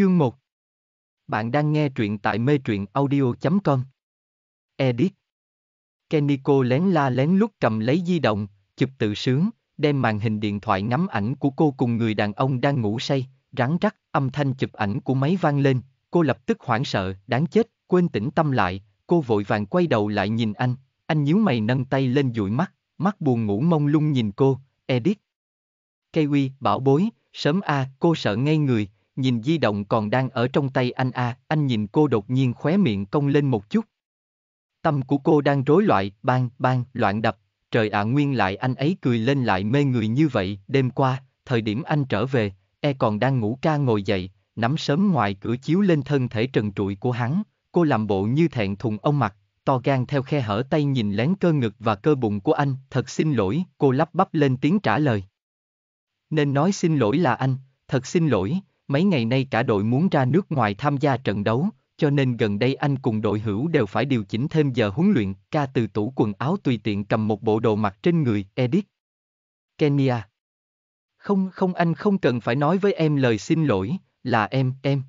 Chương 1 Bạn đang nghe truyện tại mê truyện audio.com Edit Keniko lén la lén lút cầm lấy di động, chụp tự sướng, đem màn hình điện thoại ngắm ảnh của cô cùng người đàn ông đang ngủ say, rắn rắc, âm thanh chụp ảnh của máy vang lên, cô lập tức hoảng sợ, đáng chết, quên tĩnh tâm lại, cô vội vàng quay đầu lại nhìn anh, anh nhíu mày nâng tay lên dụi mắt, mắt buồn ngủ mông lung nhìn cô, Edit Kiwi, bảo bối, sớm a, à, cô sợ ngay người, nhìn di động còn đang ở trong tay anh a, à, anh nhìn cô đột nhiên khóe miệng cong lên một chút. Tâm của cô đang rối loạn, bang, bang, loạn đập, trời ạ à, nguyên lại anh ấy cười lên lại mê người như vậy, đêm qua, thời điểm anh trở về, e còn đang ngủ ca ngồi dậy, nắm sớm ngoài cửa chiếu lên thân thể trần trụi của hắn, cô làm bộ như thẹn thùng ông mặt, to gan theo khe hở tay nhìn lén cơ ngực và cơ bụng của anh, thật xin lỗi, cô lắp bắp lên tiếng trả lời. Nên nói xin lỗi là anh, thật xin lỗi, Mấy ngày nay cả đội muốn ra nước ngoài tham gia trận đấu, cho nên gần đây anh cùng đội hữu đều phải điều chỉnh thêm giờ huấn luyện, ca từ tủ quần áo tùy tiện cầm một bộ đồ mặc trên người, edit. Kenya. Không, không anh không cần phải nói với em lời xin lỗi, là em, em.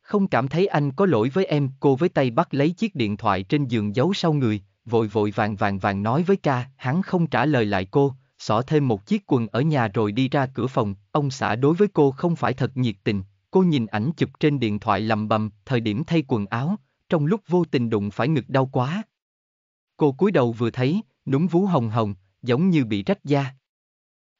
Không cảm thấy anh có lỗi với em, cô với tay bắt lấy chiếc điện thoại trên giường giấu sau người, vội vội vàng vàng vàng nói với ca, hắn không trả lời lại cô, xỏ thêm một chiếc quần ở nhà rồi đi ra cửa phòng, ông xã đối với cô không phải thật nhiệt tình, cô nhìn ảnh chụp trên điện thoại lầm bầm, thời điểm thay quần áo, trong lúc vô tình đụng phải ngực đau quá. Cô cúi đầu vừa thấy, núm vú hồng hồng, giống như bị rách da.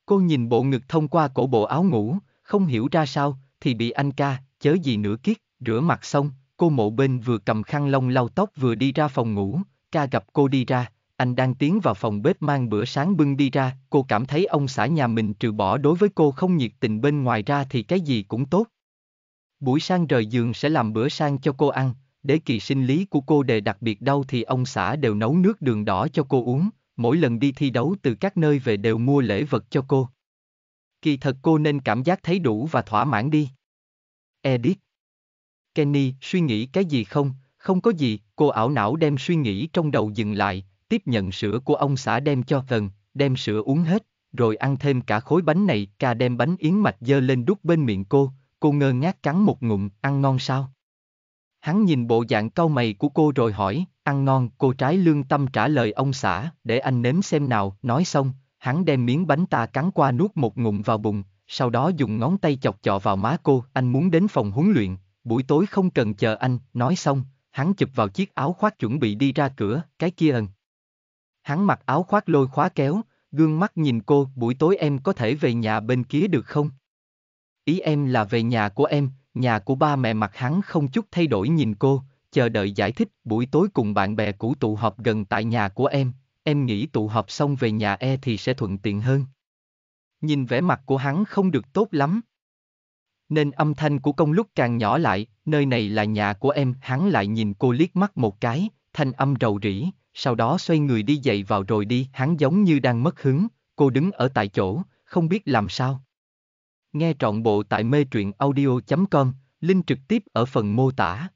Cô nhìn bộ ngực thông qua cổ bộ áo ngủ, không hiểu ra sao, thì bị anh ca, chớ gì nữa kiết, rửa mặt xong, cô mộ bên vừa cầm khăn lông lau tóc vừa đi ra phòng ngủ, ca gặp cô đi ra, anh đang tiến vào phòng bếp mang bữa sáng bưng đi ra, cô cảm thấy ông xã nhà mình trừ bỏ đối với cô không nhiệt tình bên ngoài ra thì cái gì cũng tốt. Buổi sáng rời giường sẽ làm bữa sáng cho cô ăn, để kỳ sinh lý của cô đề đặc biệt đau thì ông xã đều nấu nước đường đỏ cho cô uống, mỗi lần đi thi đấu từ các nơi về đều mua lễ vật cho cô. Kỳ thật cô nên cảm giác thấy đủ và thỏa mãn đi. Edith Kenny, suy nghĩ cái gì không? Không có gì, cô ảo não đem suy nghĩ trong đầu dừng lại, tiếp nhận sữa của ông xã đem cho thần, đem sữa uống hết, rồi ăn thêm cả khối bánh này, ca đem bánh yến mạch dơ lên đút bên miệng cô, cô ngơ ngác cắn một ngụm, ăn ngon sao? Hắn nhìn bộ dạng cau mày của cô rồi hỏi, ăn ngon, cô trái lương tâm trả lời ông xã, để anh nếm xem nào, nói xong, hắn đem miếng bánh ta cắn qua nuốt một ngụm vào bụng, sau đó dùng ngón tay chọc chọ vào má cô, anh muốn đến phòng huấn luyện, buổi tối không cần chờ anh, nói xong, hắn chụp vào chiếc áo khoác chuẩn bị đi ra cửa, cái kia ẩn. Hắn mặc áo khoác lôi khóa kéo, gương mắt nhìn cô, buổi tối em có thể về nhà bên kia được không? Ý em là về nhà của em, nhà của ba mẹ mặt hắn không chút thay đổi nhìn cô, chờ đợi giải thích buổi tối cùng bạn bè cũ tụ họp gần tại nhà của em, em nghĩ tụ họp xong về nhà e thì sẽ thuận tiện hơn. Nhìn vẻ mặt của hắn không được tốt lắm. Nên âm thanh của công lúc càng nhỏ lại, nơi này là nhà của em, hắn lại nhìn cô liếc mắt một cái, thanh âm rầu rĩ, sau đó xoay người đi dậy vào rồi đi. Hắn giống như đang mất hứng, cô đứng ở tại chỗ, không biết làm sao. Nghe trọn bộ tại mê truyện audio.com, link trực tiếp ở phần mô tả.